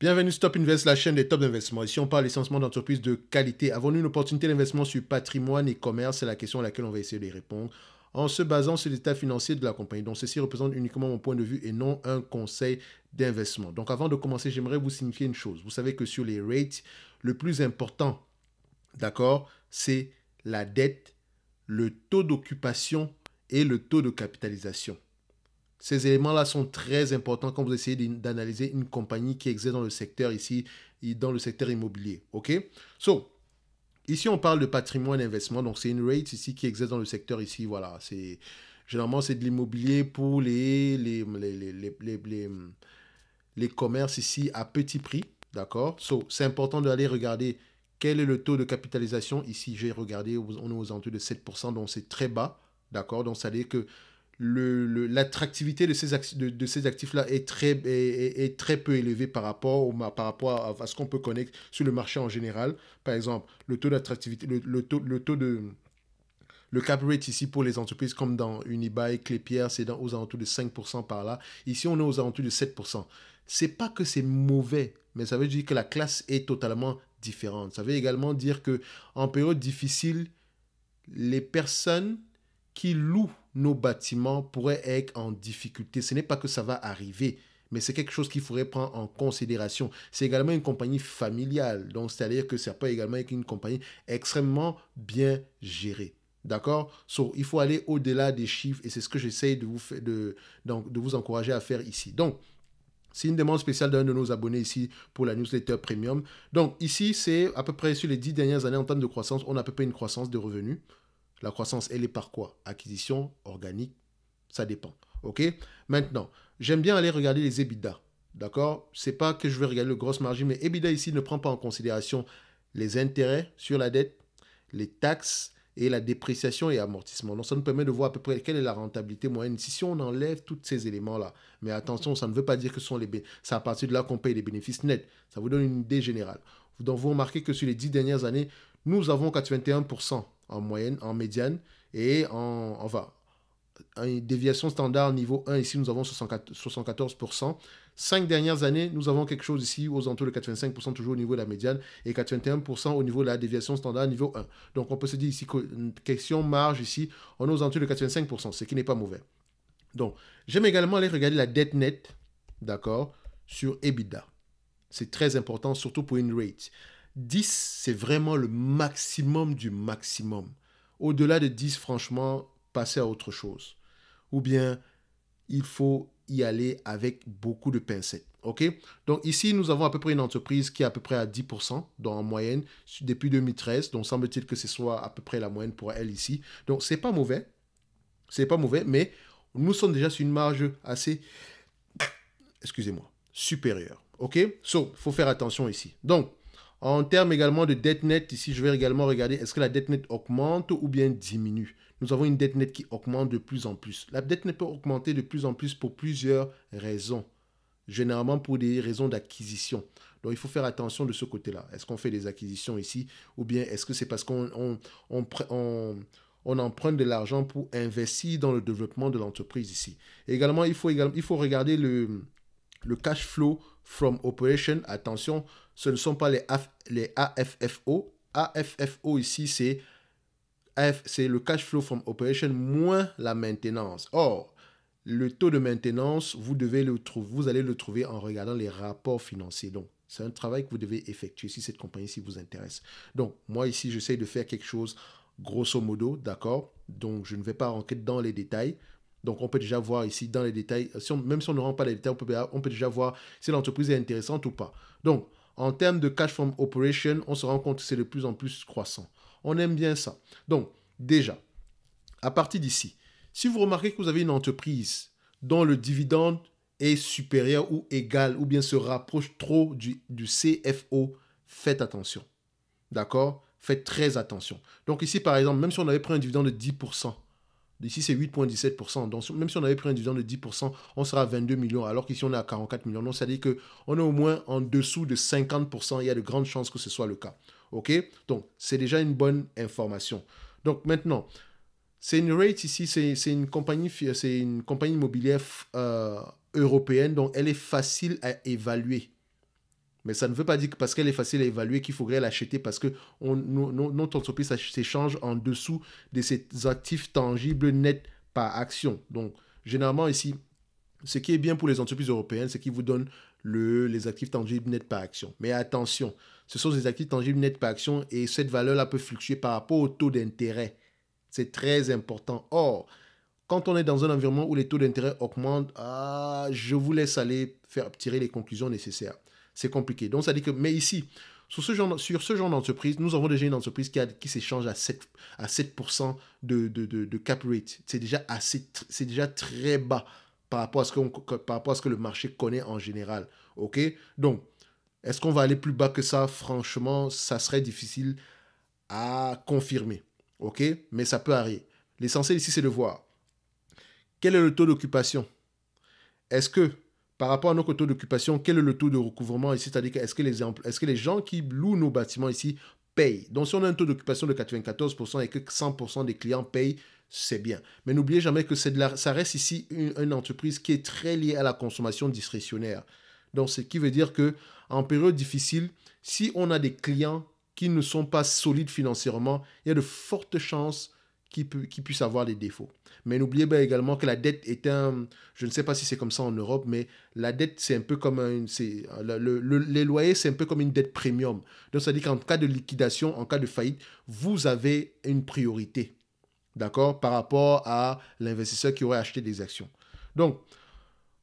Bienvenue sur Stop Invest, la chaîne des tops d'investissement. Ici, on parle licenciement d'entreprises de qualité. Avons-nous une opportunité d'investissement sur patrimoine et commerce C'est la question à laquelle on va essayer de répondre en se basant sur l'état financier de la compagnie. Donc, ceci représente uniquement mon point de vue et non un conseil d'investissement. Donc, avant de commencer, j'aimerais vous signifier une chose. Vous savez que sur les rates, le plus important, d'accord, c'est la dette, le taux d'occupation et le taux de capitalisation. Ces éléments-là sont très importants quand vous essayez d'analyser une compagnie qui existe dans le secteur ici, dans le secteur immobilier. OK? So, ici, on parle de patrimoine d'investissement. Donc, c'est une rate ici qui existe dans le secteur ici. Voilà, c'est... Généralement, c'est de l'immobilier pour les les, les, commerces ici à petit prix. D'accord so, C'est important d'aller regarder quel est le taux de capitalisation. Ici, j'ai regardé, on est aux en-dessous de 7%, donc c'est très bas. D'accord Donc, ça veut que l'attractivité le, l'attractivité de ces, actifs, de, ces actifs-là est très, est, est, très peu élevée par rapport, au, par rapport à, ce qu'on peut connaître sur le marché en général. Par exemple, le taux d'attractivité, le, taux, le taux de... Le cap rate ici pour les entreprises comme dans Unibail, Clépierre, c'est aux alentours de 5% par là. Ici, on est aux alentours de 7%. C'est pas que c'est mauvais, mais ça veut dire que la classe est totalement différente. Ça veut également dire que en période difficile, les personnes qui louent nos bâtiments pourraient être en difficulté. Ce n'est pas que ça va arriver, mais c'est quelque chose qu'il faudrait prendre en considération. C'est également une compagnie familiale, donc c'est-à-dire que ça peut également être une compagnie extrêmement bien gérée. D'accord Il faut aller au-delà des chiffres et c'est ce que j'essaye de vous, de, de vous encourager à faire ici. Donc, c'est une demande spéciale d'un de nos abonnés ici pour la newsletter premium. Donc ici, c'est à peu près sur les dix dernières années en termes de croissance, on a à peu près une croissance de revenus la croissance, elle est par quoi Acquisition, organique, ça dépend. OK Maintenant, j'aime bien aller regarder les EBITDA. D'accord C'est pas que je vais regarder le gros margin, mais EBITDA ici ne prend pas en considération les intérêts sur la dette, les taxes et la dépréciation et amortissement. Donc ça nous permet de voir à peu près quelle est la rentabilité moyenne si on enlève tous ces éléments-là. Mais attention, ça ne veut pas dire que sont les c'est à partir de là qu'on paye les bénéfices nets. Ça vous donne une idée générale. Donc vous remarquez que sur les dix dernières années, nous avons 81% en moyenne, en médiane. Et en, enfin, une déviation standard niveau 1, ici nous avons 74%. Cinq dernières années, nous avons quelque chose ici aux alentours de 85% toujours au niveau de la médiane et 81% au niveau de la déviation standard niveau 1. Donc on peut se dire ici que question marge ici, on est aux alentours de 85%, ce qui n'est pas mauvais. Donc j'aime également aller regarder la dette nette, d'accord, sur EBITDA. C'est très important, surtout pour une rate. 10, c'est vraiment le maximum du maximum. Au-delà de 10, franchement, passez à autre chose. Ou bien, il faut y aller avec beaucoup de pincettes. OK Donc ici, nous avons à peu près une entreprise qui est à peu près à 10% Donc, en moyenne depuis 2013. Donc semble-t-il que ce soit à peu près la moyenne pour elle ici. Donc c'est pas mauvais. C'est pas mauvais, mais nous sommes déjà sur une marge assez, excusez-moi, supérieure. OK So, il faut faire attention ici. Donc, en termes également de dette nette, ici, je vais également regarder est-ce que la dette nette augmente ou bien diminue. Nous avons une dette nette qui augmente de plus en plus. La dette nette peut augmenter de plus en plus pour plusieurs raisons. Généralement pour des raisons d'acquisition. Donc il faut faire attention de ce côté-là. Est-ce qu'on fait des acquisitions ici ou bien est-ce que c'est parce qu'on on, on, emprunte de l'argent pour investir dans le développement de l'entreprise ici. Également, il faut, il faut regarder le, le cash flow from operation. Attention, ce ne sont pas les, les AFFO. AFFO ici, c'est le cash flow from operation moins la maintenance. Or, le taux de maintenance, vous, devez le vous allez le trouver en regardant les rapports financiers. Donc, c'est un travail que vous devez effectuer si cette compagnie si vous intéresse. Donc, moi ici, j'essaye de faire quelque chose grosso modo, d'accord Donc, je ne vais pas rentrer dans les détails. Donc on peut déjà voir ici dans les détails, euh, même si on ne rend pas les détails, on peut, déjà voir si l'entreprise est intéressante ou pas. Donc en termes de cash from operation, on se rend compte que c'est de plus en plus croissant. On aime bien ça. Donc déjà, à partir d'ici, si vous remarquez que vous avez une entreprise dont le dividende est supérieur ou égal ou bien se rapproche trop du CFO, faites attention. D'accord Faites très attention. Donc ici, par exemple, même si on avait pris un dividende de 10%, Ici, c'est 8,17%. Donc, même si on avait pris un dividende de 10%, on sera à 22 millions, alors qu'ici, on est à 44 millions. Donc, ça à dire qu'on est au moins en dessous de 50%. Il y a de grandes chances que ce soit le cas. OK Donc, c'est déjà une bonne information. Donc, maintenant, c'est une rate ici, c'est une, compagnie, une compagnie immobilière euh, européenne. Donc, elle est facile à évaluer. Mais ça ne veut pas dire que parce qu'elle est facile à évaluer qu'il faudrait l'acheter parce que on, notre entreprise s'échange en dessous de ses actifs tangibles nets par action. Donc, généralement ici, ce qui est bien pour les entreprises européennes, c'est qu'ils vous donnent le, les actifs tangibles nets par action. Mais attention, ce sont des actifs tangibles nets par action et cette valeur-là peut fluctuer par rapport au taux d'intérêt. C'est très important. Or, quand on est dans un environnement où les taux d'intérêt augmentent, ah, je vous laisse aller faire tirer les conclusions nécessaires c'est compliqué. Donc, ça dit que, mais ici, sur ce genre, sur ce genre d'entreprise, nous avons déjà une entreprise qui, s'échange à 7, à 7% de, cap rate. C'est déjà, déjà très bas par rapport, à ce par rapport à ce que le marché connaît en général. OK Donc, est-ce qu'on va aller plus bas que ça Franchement, ça serait difficile à confirmer. OK Mais ça peut arriver. L'essentiel ici, c'est de voir quel est le taux d'occupation. Est-ce que par rapport à notre taux d'occupation, quel est le taux de recouvrement ici C'est-à-dire, est-ce que, les gens qui louent nos bâtiments ici payent Donc, si on a un taux d'occupation de 94% et que 100% des clients payent, c'est bien. Mais n'oubliez jamais que de ça reste ici une, entreprise qui est très liée à la consommation discrétionnaire. Donc, ce qui veut dire que en période difficile, si on a des clients qui ne sont pas solides financièrement, il y a de fortes chances qui, puisse avoir des défauts. Mais n'oubliez pas également que la dette est un, je ne sais pas si c'est comme ça en Europe, mais la dette, c'est un peu comme un, les loyers, c'est un peu comme une dette premium. Donc, ça dit qu'en cas de liquidation, en cas de faillite, vous avez une priorité, d'accord, par rapport à l'investisseur qui aurait acheté des actions. Donc,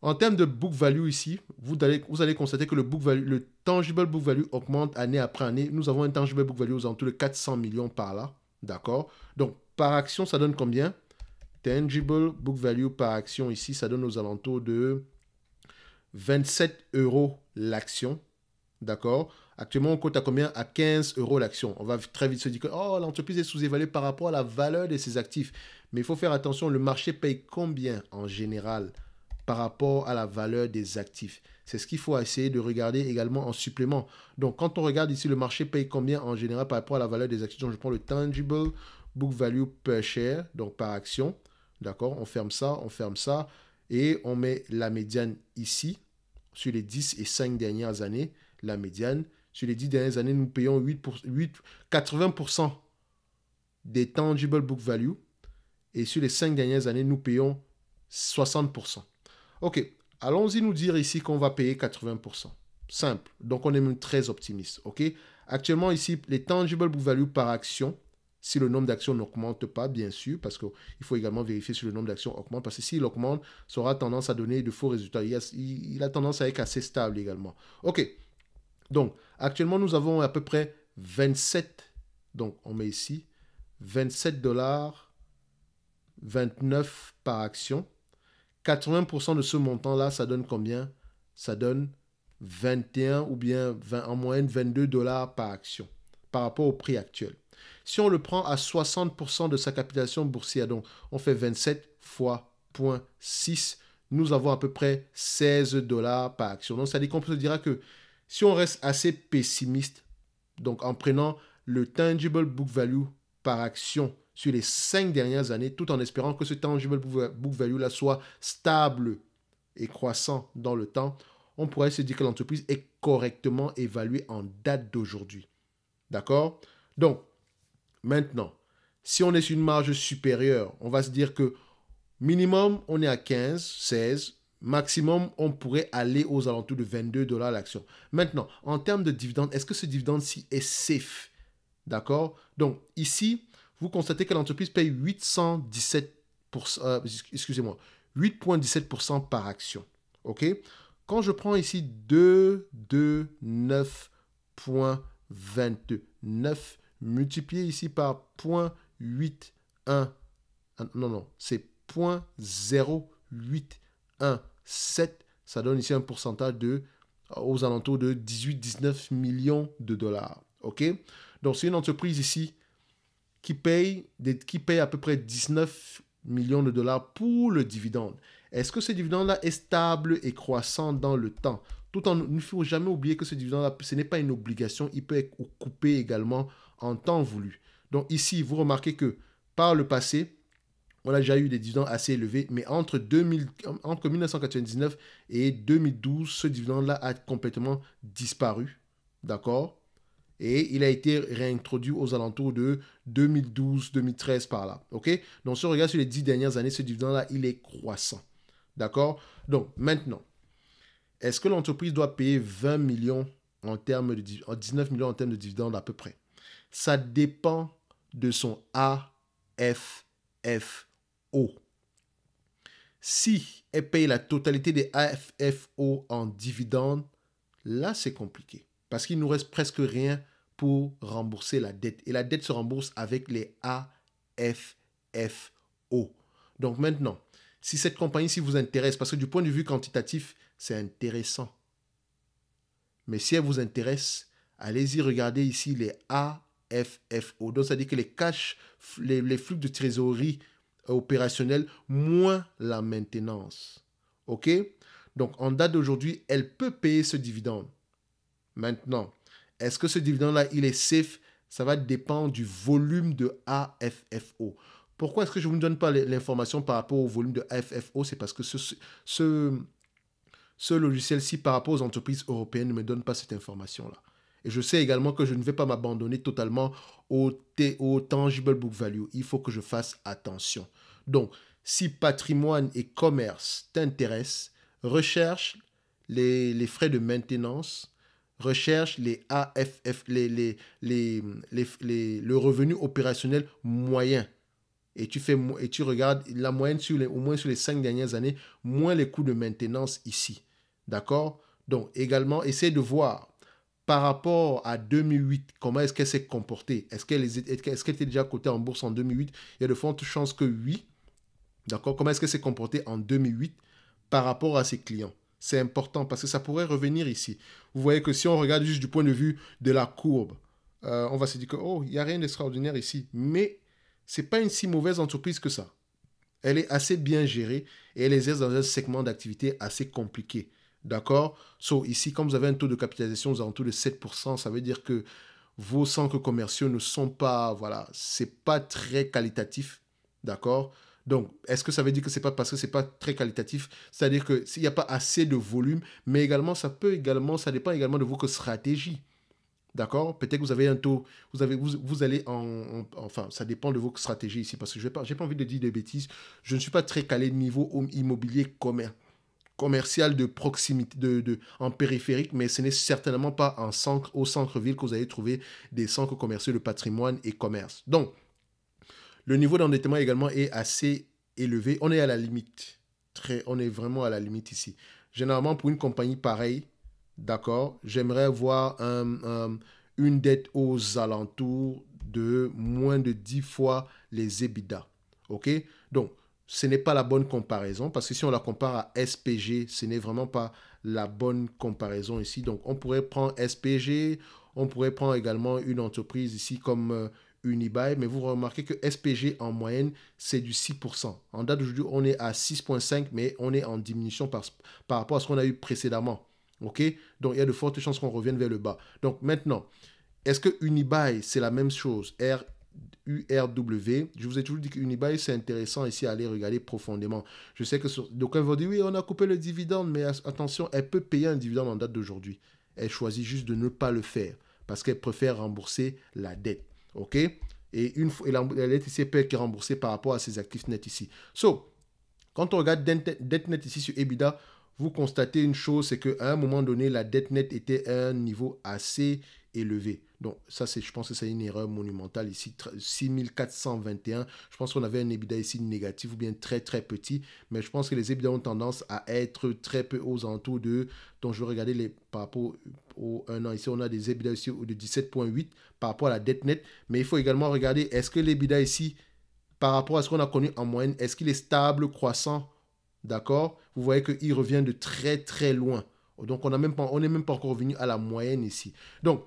en termes de book value ici, vous allez, vous allez constater que le, book value, le tangible book value augmente année après année. Nous avons un tangible book value aux alentours de 400 millions par là. D'accord Donc, par action, ça donne combien Tangible book value par action ici, ça donne aux alentours de 27 euros l'action. D'accord Actuellement, on cote à combien À 15 euros l'action. On va très vite se dire que oh, l'entreprise est sous-évaluée par rapport à la valeur de ses actifs. Mais il faut faire attention, le marché paye combien en général par rapport à la valeur des actifs C'est ce qu'il faut essayer de regarder également en supplément. Donc, quand on regarde ici, le marché paye combien en général par rapport à la valeur des actifs Donc, je prends le tangible book value per share, donc par action. D'accord On ferme ça, on ferme ça. Et on met la médiane ici, sur les 10 et 5 dernières années, la médiane. Sur les 10 dernières années, nous payons 8 80% des tangible book value. Et sur les 5 dernières années, nous payons 60%. OK, allons-y nous dire ici qu'on va payer 80%. Simple. Donc, on est même très optimiste. OK Actuellement, ici, les tangible book value par action, si le nombre d'actions n'augmente pas, bien sûr, parce qu'il faut également vérifier si le nombre d'actions augmente, parce que s'il augmente, ça aura tendance à donner de faux résultats. Il a, tendance à être assez stable également. OK. Donc, actuellement, nous avons à peu près 27, donc on met ici, 27 dollars 29 par action. 80% de ce montant-là, ça donne combien Ça donne 21 ou bien en moyenne 22 dollars par action par rapport au prix actuel. Si on le prend à 60% de sa capitalisation boursière, donc on fait 27 fois 0.6, nous avons à peu près 16 dollars par action. Donc, ça dit qu'on se dira que si on reste assez pessimiste, donc en prenant le tangible book value par action sur les 5 dernières années, tout en espérant que ce tangible book value là soit stable et croissant dans le temps, on pourrait se dire que l'entreprise est correctement évaluée en date d'aujourd'hui. D'accord Donc, Maintenant, si on est sur une marge supérieure, on va se dire que minimum, on est à 15, 16. Maximum, on pourrait aller aux alentours de 22 dollars l'action. Maintenant, en termes de dividende, est-ce que ce dividende-ci est safe D'accord Donc, ici, vous constatez que l'entreprise paye 817 euh, excusez-moi, 8,17% par action. OK Quand je prends ici 2, 2, 9, 9, multiplié ici par 0.81. Non, non, c'est 0.0817. Ça donne ici un pourcentage de aux alentours de 18-19 millions de dollars. OK Donc, c'est une entreprise ici qui paye, qui paye à peu près 19 millions de dollars pour le dividende. Est-ce que ce dividende-là est stable et croissant dans le temps Tout en, ne faut jamais oublier que ce dividende-là, ce n'est pas une obligation. Il peut être coupé également en temps voulu. Donc ici, vous remarquez que par le passé, on a déjà eu des dividendes assez élevés, mais entre, 1999 et 2012, ce dividende-là a complètement disparu. D'accord Et il a été réintroduit aux alentours de 2012-2013 par là. OK Donc, si on regarde sur les dix dernières années, ce dividende-là, il est croissant. D'accord Donc, maintenant, est-ce que l'entreprise doit payer 20 millions en termes de 19 millions en termes de dividendes à peu près ça dépend de son AFFO. Si elle paye la totalité des AFFO en dividendes, là c'est compliqué. Parce qu'il nous reste presque rien pour rembourser la dette. Et la dette se rembourse avec les AFFO. Donc maintenant, si cette compagnie si vous intéresse, parce que du point de vue quantitatif, c'est intéressant. Mais si elle vous intéresse, allez-y regarder ici les AFFO. Donc, ça dit que les cash, les, flux de trésorerie opérationnels moins la maintenance. OK Donc, en date d'aujourd'hui, elle peut payer ce dividende. Maintenant, est-ce que ce dividende-là, il est safe Ça va dépendre du volume de AFFO. Pourquoi est-ce que je ne vous donne pas l'information par rapport au volume de AFFO C'est parce que ce, ce logiciel-ci, par rapport aux entreprises européennes, ne me donne pas cette information-là je sais également que je ne vais pas m'abandonner totalement au, au tangible book value. Il faut que je fasse attention. Donc, si patrimoine et commerce t'intéressent, recherche les, frais de maintenance, recherche les AFF, les, les, les, le revenu opérationnel moyen. Et tu, fais, et tu regardes la moyenne sur au moins sur les cinq dernières années, moins les coûts de maintenance ici. D'accord Donc également, essaie de voir par rapport à 2008, comment est-ce qu'elle s'est comportée Est-ce qu'elle était déjà cotée en bourse en 2008 Il y a de fortes chances que oui. D'accord Comment est-ce qu'elle s'est comportée en 2008 par rapport à ses clients C'est important parce que ça pourrait revenir ici. Vous voyez que si on regarde juste du point de vue de la courbe, euh, on va se dire que, oh, il n'y a rien d'extraordinaire ici. Mais ce n'est pas une si mauvaise entreprise que ça. Elle est assez bien gérée et elle exerce dans un segment d'activité assez compliqué. D'accord So, ici, quand vous avez un taux de capitalisation aux alentours de 7%, ça veut dire que vos centres commerciaux ne sont pas, voilà, c'est pas très qualitatif. D'accord donc, est-ce que ça veut dire que c'est pas parce que c'est pas très qualitatif C'est-à-dire que s'il n'y a pas assez de volume, mais également, ça peut également, ça dépend également de vos stratégies. D'accord Peut-être que vous avez un taux, vous, avez, vous, allez en, Enfin, ça dépend de vos stratégies ici, parce que je n'ai pas, pas envie de dire des bêtises. Je ne suis pas très calé niveau immobilier commun commercial de proximité, de, en périphérique, mais ce n'est certainement pas centre, au centre-ville que vous allez trouver des centres commerciaux de patrimoine et commerce. Donc, le niveau d'endettement également est assez élevé. On est à la limite. Très, on est vraiment à la limite ici. Généralement, pour une compagnie pareille, d'accord, j'aimerais voir une dette aux alentours de moins de 10 fois les EBITDA. OK Donc, ce n'est pas la bonne comparaison, parce que si on la compare à SPG, ce n'est vraiment pas la bonne comparaison ici. Donc on pourrait prendre SPG, on pourrait prendre également une entreprise ici comme euh, Unibail, mais vous remarquez que SPG en moyenne, c'est du 6%. En date d'aujourd'hui, on est à 6,5, mais on est en diminution par, rapport à ce qu'on a eu précédemment. OK Donc il y a de fortes chances qu'on revienne vers le bas. Donc maintenant, est-ce que Unibail, c'est la même chose R URW. Je vous ai toujours dit qu'Unibail, c'est intéressant ici à aller regarder profondément. Je sais que sur... donc, elle vous dire oui, on a coupé le dividende, mais attention, elle peut payer un dividende en date d'aujourd'hui. Elle choisit juste de ne pas le faire parce qu'elle préfère rembourser la dette. OK Et, une, fois, la, dette ici peut être remboursée par rapport à ses actifs nets ici. So, quand on regarde dette nette ici sur EBITDA, vous constatez une chose, c'est qu'à un moment donné, la dette nette était à un niveau assez élevé. Donc ça, c'est, je pense que c'est une erreur monumentale ici. 6421, je pense qu'on avait un EBITDA ici négatif ou bien très très petit. Mais je pense que les EBITDA ont tendance à être très peu aux entours de... Donc je vais regarder les, par rapport au 1 an. Ici, on a des EBITDA ici de 17.8 par rapport à la dette nette. Mais il faut également regarder, est-ce que l'EBITDA ici, par rapport à ce qu'on a connu en moyenne, est-ce qu'il est stable, croissant D'accord Vous voyez qu'il revient de très très loin. Donc on n'est même pas encore venu à la moyenne ici. Donc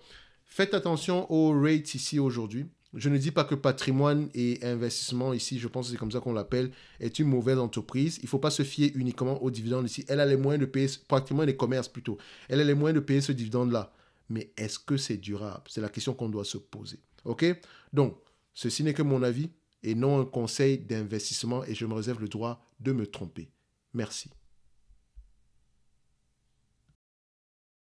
Faites attention aux rates ici aujourd'hui. Je ne dis pas que patrimoine et investissement ici, je pense que c'est comme ça qu'on l'appelle, est une mauvaise entreprise. Il ne faut pas se fier uniquement aux dividendes ici. Elle a les moyens de payer, pratiquement les commerces plutôt, elle a les moyens de payer ce dividende-là. Mais est-ce que c'est durable C'est la question qu'on doit se poser. OK Donc, ceci n'est que mon avis et non un conseil d'investissement et je me réserve le droit de me tromper. Merci.